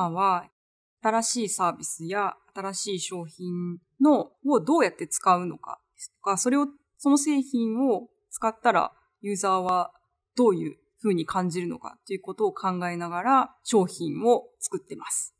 今は新しいサービスや新しい商品のをどうやって使うのかですとか、それを、その製品を使ったらユーザーはどういうふうに感じるのかということを考えながら商品を作ってます。